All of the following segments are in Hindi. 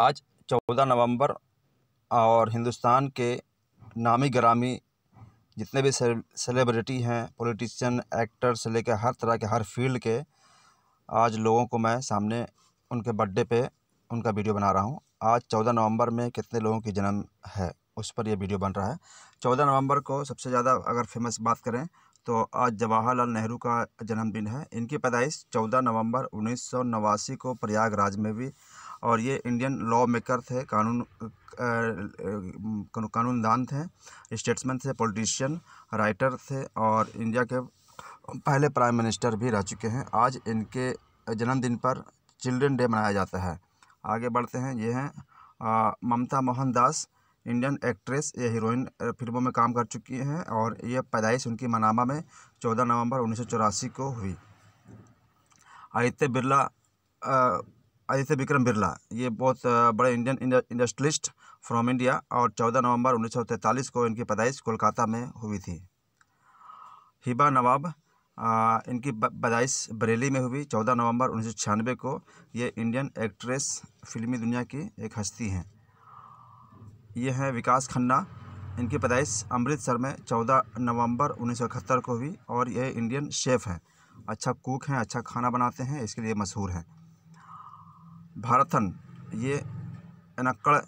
आज चौदह नवंबर और हिंदुस्तान के नामी ग्रामी जितने भी सेलिब्रिटी हैं पॉलिटिशियन एक्टर से लेकर हर तरह के हर फील्ड के आज लोगों को मैं सामने उनके बर्थडे पे उनका वीडियो बना रहा हूँ आज चौदह नवंबर में कितने लोगों की जन्म है उस पर यह वीडियो बन रहा है चौदह नवंबर को सबसे ज़्यादा अगर फेमस बात करें तो आज जवाहरलाल नेहरू का जन्मदिन है इनकी पैदाइश चौदह नवंबर उन्नीस को प्रयागराज में भी और ये इंडियन लॉ मेकर थे कानून कानून थे स्टेट्समैन थे पॉलिटिशियन राइटर थे और इंडिया के पहले प्राइम मिनिस्टर भी रह चुके हैं आज इनके जन्मदिन पर चिल्ड्रन डे मनाया जाता है आगे बढ़ते हैं ये हैं ममता मोहनदास इंडियन एक्ट्रेस ये हीरोइन फिल्मों में काम कर चुकी हैं और ये पैदाइश उनकी मनामा में 14 नवंबर उन्नीस को हुई आदित्य बिरला आदित्य विक्रम बिरला ये बहुत बड़े इंडियन इंडस्ट्रिस्ट फ्रॉम इंडिया और 14 नवंबर 1943 को इनकी पैदाइश कोलकाता में हुई थी हिबा नवाब इनकी पैदाइश बरेली में हुई 14 नवंबर उन्नीस को ये इंडियन एक्ट्रेस फिल्मी दुनिया की एक हस्ती हैं ये हैं विकास खन्ना इनकी पैदाइश अमृतसर में 14 नवंबर उन्नीस को हुई और यह इंडियन शेफ़ हैं अच्छा कुक हैं अच्छा खाना बनाते हैं इसके लिए मशहूर हैं भारथन ये एनक्कड़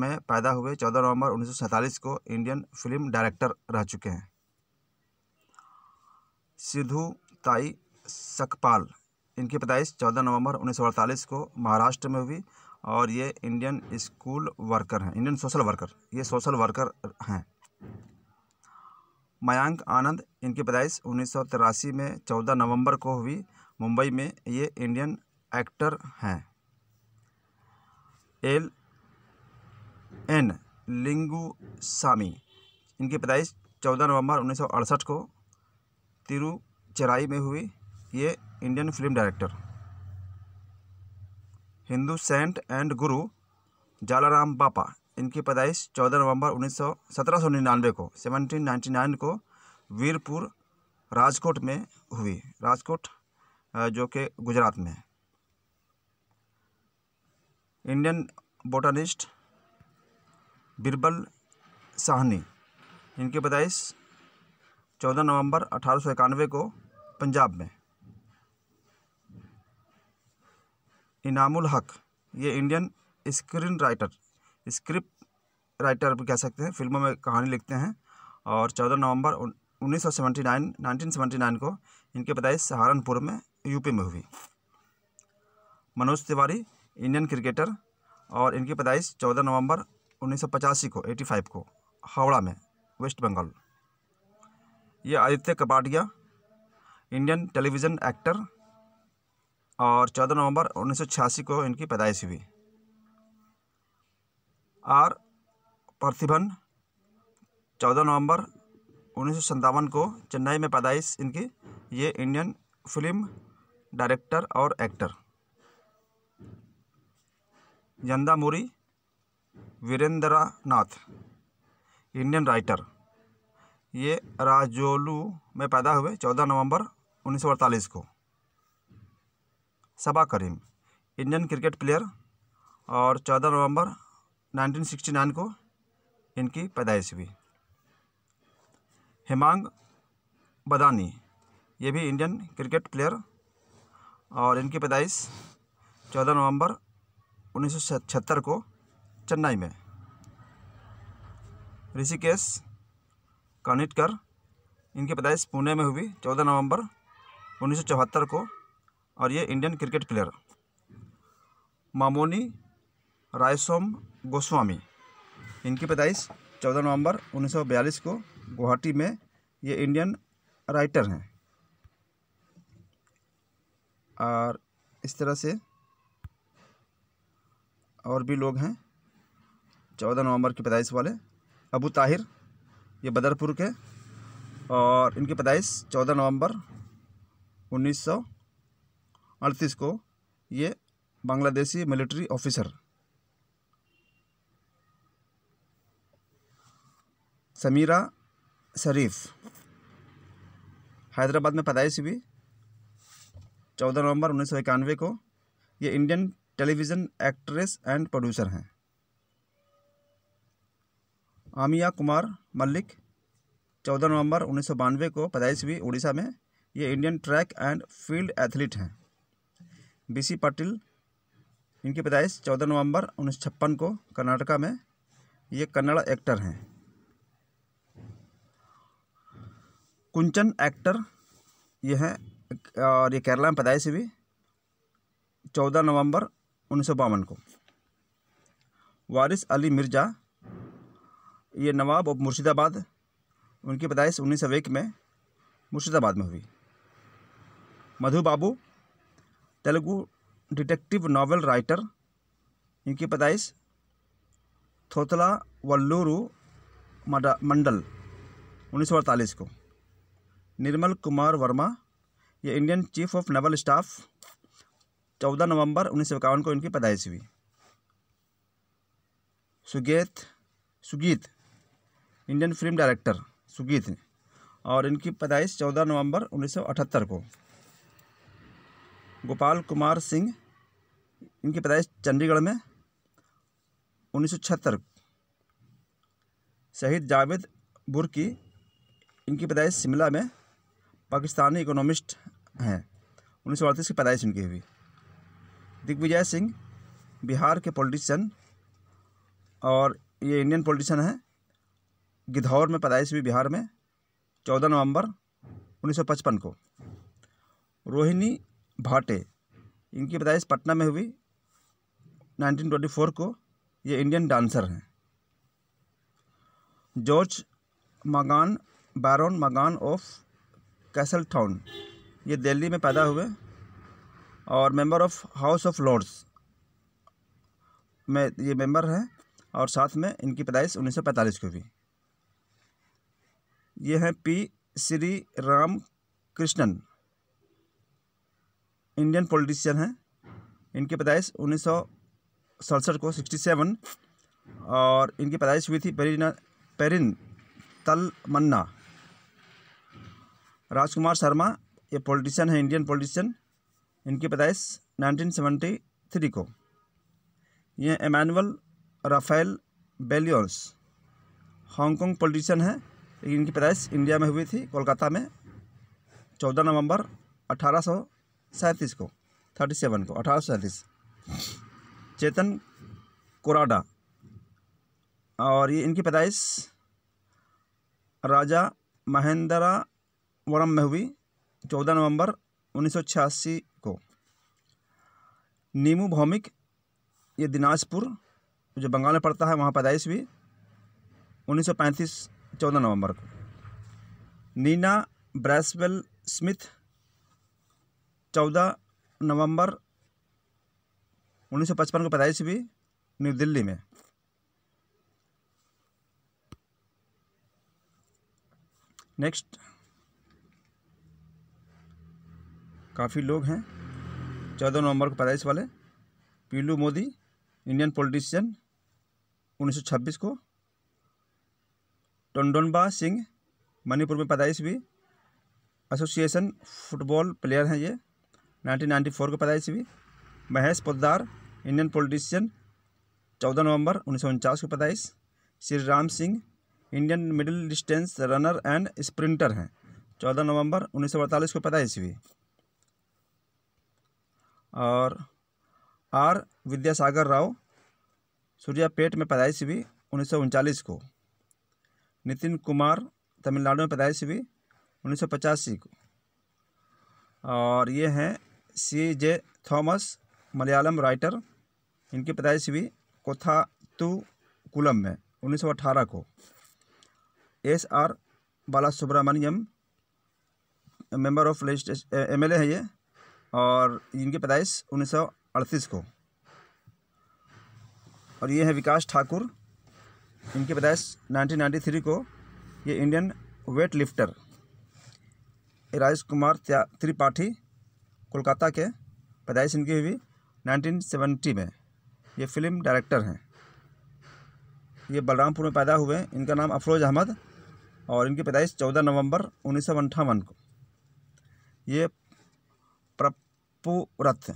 में पैदा हुए चौदह नवंबर उन्नीस को इंडियन फिल्म डायरेक्टर रह चुके हैं सिद्धू ताई सकपाल इनकी पैदाइश चौदह नवंबर उन्नीस को महाराष्ट्र में हुई और ये इंडियन स्कूल वर्कर हैं इंडियन सोशल वर्कर ये सोशल वर्कर हैं मयांक आनंद इनकी पैदाइश उन्नीस में 14 नवंबर को हुई मुंबई में ये इंडियन एक्टर हैं एल एन लिंगुसामी इनकी पैदाइश चौदह नवंबर उन्नीस सौ अड़सठ को तिरुचेराई में हुई ये Indian film director Hindu saint and guru Jalaram बापा इनकी पैदाइश चौदह नवंबर उन्नीस सौ सत्रह सौ निन्यानवे को सेवनटीन नाइन्टी नाइन को वीरपुर राजकोट में हुई राजकोट जो कि गुजरात में है इंडियन बोटानिस्ट बिरबल साहनी इनकी पैदाइश चौदह नवंबर अठारह को पंजाब में इनामुल हक ये Indian screenwriter script writer भी कह सकते हैं फिल्मों में कहानी लिखते हैं और चौदह नवंबर उन्नीस सौ नाइन नाइनटीन सेवेंटी नाइन को इनकी पैदाइश सहारनपुर में यूपी में हुई मनोज तिवारी इंडियन क्रिकेटर और इनकी पैदाइश चौदह नवंबर उन्नीस को 85 को हावड़ा में वेस्ट बंगाल ये Aditya Kapadia Indian television actor और 14 नवंबर उन्नीस को इनकी पैदाइश हुई आर प्रतिभन 14 नवंबर उन्नीस को चेन्नई में पैदाइश इनकी ये इंडियन फिल्म डायरेक्टर और actor Yandamoori Virendranath Indian writer ये राजोलू में पैदा हुए चौदह नवंबर उन्नीस को Saba Karim Indian cricket player और चौदह नवंबर 1969 को इनकी पैदाइश हुई हेमांग बदानी ये भी इंडियन क्रिकेट प्लेयर और इनकी पैदाइश चौदह नवंबर उन्नीस को चेन्नई में ऋषिकेश कानिटकर इनकी पैदाइश पुणे में हुई चौदह नवंबर उन्नीस को और ये Indian cricket player Mamoni Raisom Goswami इनकी पैदाइश 14 नवंबर 1942 को गुवाहाटी में ये इंडियन राइटर हैं और इस तरह से और भी लोग हैं चौदह नवंबर की पैदाइश वाले अबू ताहिर ये बदरपुर के और इनकी पैदाइश चौदह नवंबर उन्नीस सौ अड़तीस को ये बांग्लादेशी मिलिट्री ऑफिसर समीरा शरीफ हैदराबाद में पैदाइश हुई चौदह नवंबर उन्नीस को ये Indian television actress and producer हैं आमिया कुमार मल्लिक चौदह नवंबर उन्नीस सौ बानवे को पैदाइश हुई उड़ीसा में ये Indian track and field athlete हैं बीसी पाटिल इनकी पैदाइश चौदह नवंबर उन्नीस छप्पन को कर्नाटका में ये कन्नड़ एक्टर हैं कुंचन एक्टर ये हैं और ये केरला में पैदाइश हुई चौदह नवंबर उन्नीस को वारिस अली मिर्ज़ा ये नवाब ऑफ मुर्शिदाबाद उनकी पैदाइश उन्नीस सौ एक में मुर्शिदाबाद में हुई Madhu Babu Telugu detective novel writer इनकी पैदाइश थोतला वल्लूरू मंडल उन्नीस को निर्मल कुमार वर्मा ये Indian chief of naval staff चौदह नवंबर उन्नीस सौ इक्यावन को इनकी पैदाइश हुई Suget Sugeet Indian film director Sugeet और इनकी पैदाइश चौदह नवंबर उन्नीस सौ अठहत्तर को गोपाल कुमार सिंह इनकी पैदाइश चंडीगढ़ में उन्नीस सौ छहत्तर शहीद जावेद बुरकी इनकी पैदाइश शिमला में पाकिस्तानी इकोनॉमिस्ट हैं उन्नीस सौ अड़तीस की पैदाइश इनकी हुई दिग्विजय सिंह बिहार के पॉलिटिशियन और ये इंडियन पॉलिटिशन है गिधौर में पैदाइश हुई बिहार में चौदह नवंबर 1955 को रोहिणी भाटे इनकी पैदाइश पटना में हुई 1924 को ये इंडियन डांसर हैं George Magan baron Magan of Castletown ये दिल्ली में पैदा हुए और member of House of Lords में ये मेंबर हैं और साथ में इनकी पैदाइश उन्नीस सौ पैंतालीस को भी ये हैं P Shri Ram Krishnan Indian politician हैं इनकी पैदाइश उन्नीस सौ सड़सठ को सिक्सटी सेवन और इनकी पैदाइश हुई थी पेरिन पेरिन तल मन्ना राजकुमार शर्मा ये पॉलिटिशियन है इंडियन पॉलिटिशियन इनकी पैदाइश नाइनटीन सेवेंटी थ्री को ये Emmanuel Rafael Bellios Hong Kong politician है लेकिन इनकी पैदाइश इंडिया में हुई थी कोलकाता में चौदह नवंबर अठारह को थर्टी सेवन को अठारह चेतन कोराडा और ये इनकी पैदाइश राजा महेंद्रा वरम में हुई चौदह नवंबर उन्नीस को नीमू भौमिक ये दिनाजपुर जो बंगाल में पड़ता है वहाँ पैदाइश हुई उन्नीस सौ पैंतीस चौदह नवंबर को नीना ब्रैसवेल स्मिथ चौदह नवंबर उन्नीस सौ पचपन को पैदाइश हुई न्यू दिल्ली में नेक्स्ट काफ़ी लोग हैं चौदह नवंबर को पैदाइश वाले पीलू मोदी इंडियन पॉलिटिशियन 1926 को टंडोनबा सिंह मणिपुर में पैदाइश भी एसोसिएशन फुटबॉल प्लेयर हैं ये 1994 को पैदाइश भी महेश पोदार इंडियन पॉलिटिशियन 14 नवंबर उन्नीस को पैदाइश Shri Ram Singh Indian middle distance runner and sprinter हैं 14 नवंबर उन्नीस को पैदाइश हुई और आर विद्यासागर राव सूर्यापेट में पैदाइश हुई उन्नीस को नितिन कुमार तमिलनाडु में पैदाइश हुई उन्नीस को और ये हैं C J Thomas Malayalam writer इनकी पैदाइश हुई कोथातु कुलम में 1918 को S R Bala Subramaniam member of legislative M L A हैं ये और इनकी पैदाइश उन्नीस को और ये हैं विकास ठाकुर इनकी पैदाइश 1993 को ये Indian weightlifter Rajesh Kumar Tripathi Kolkata के पैदाइश इनकी हुई 1970 में ये फिल्म डायरेक्टर हैं ये बलरामपुर में पैदा हुए इनका नाम अफरोज अहमद और इनकी पैदाइश 14 नवंबर उन्नीस को ये रथ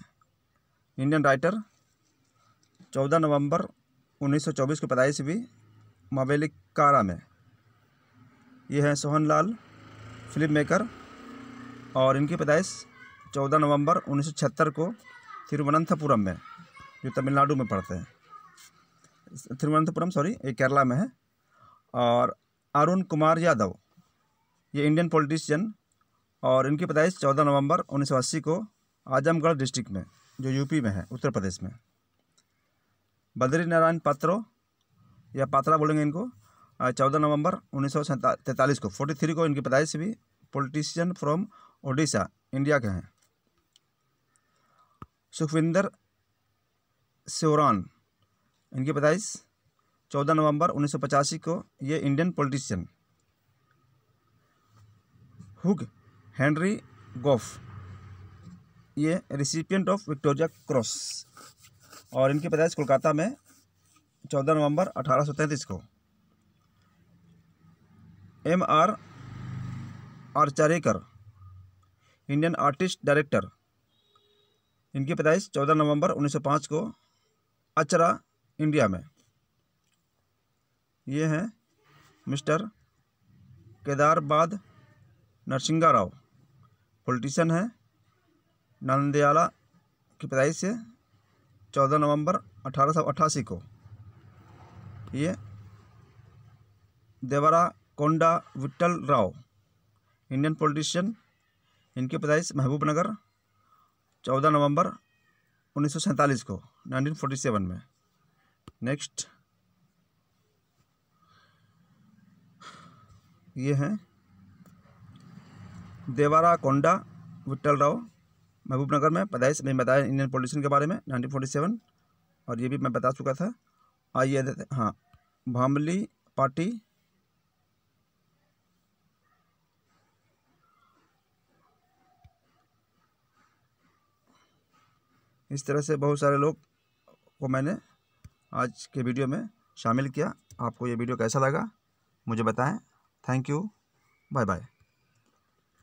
इंडियन राइटर चौदह नवंबर 1924 की पैदाइश भी मवेलिकारा में ये हैं सोहन लाल फिल्म मेकर और इनकी पैदाइश 14 नवंबर 1976 को तिरुवनंतपुरम में जो तमिलनाडु में पढ़ते हैं तिरुवनंतपुरम सॉरी ये केरला में है और अरुण कुमार यादव ये इंडियन पॉलिटिशियन और इनकी पैदाइश 14 नवंबर 1980 को आजमगढ़ डिस्ट्रिक्ट में जो यूपी में है उत्तर प्रदेश में बद्री नारायण पात्रो या पात्रा बोलेंगे इनको चौदह नवंबर उन्नीस सौ तैंतालीस को फोर्टी थ्री को इनकी पैदाइश भी पोलिटिशियन फ्रॉम ओडिशा इंडिया के हैं सुखविंदर सेवरान इनकी पैदाइश चौदह नवंबर उन्नीस सौ पचासी को ये इंडियन पॉलिटिशियन हुग हेनरी गोफ ये रिसिपियंट ऑफ विक्टोरिया क्रॉस और इनकी पैदाइश कोलकाता में चौदह नवंबर अठारह सौ तैंतीस को M R Acharekar Indian artist director इनकी पैदाइश चौदह नवंबर उन्नीस सौ पाँच को अचरा इंडिया में ये हैं मिस्टर केदारबाद नरसिंगा राव पॉलिटिशियन हैं नंदयाला की पैदाइश है चौदह नवंबर अठारह सौ अट्ठासी को ये Devarakonda Vittal Rao Indian politician इनकी पैदाइश नगर चौदह नवंबर उन्नीस को 1947 में नेक्स्ट ये हैं देवारा कोंडा विट्टल राव महबूब नगर में पैदाइश मैंने बताया इंडियन पॉलिटिशन के बारे में नाइनटीन फोर्टी सेवन और ये भी मैं बता चुका था आइए हाँ भामली पार्टी इस तरह से बहुत सारे लोग को मैंने आज के वीडियो में शामिल किया आपको ये वीडियो कैसा लगा मुझे बताएं थैंक यू बाय बाय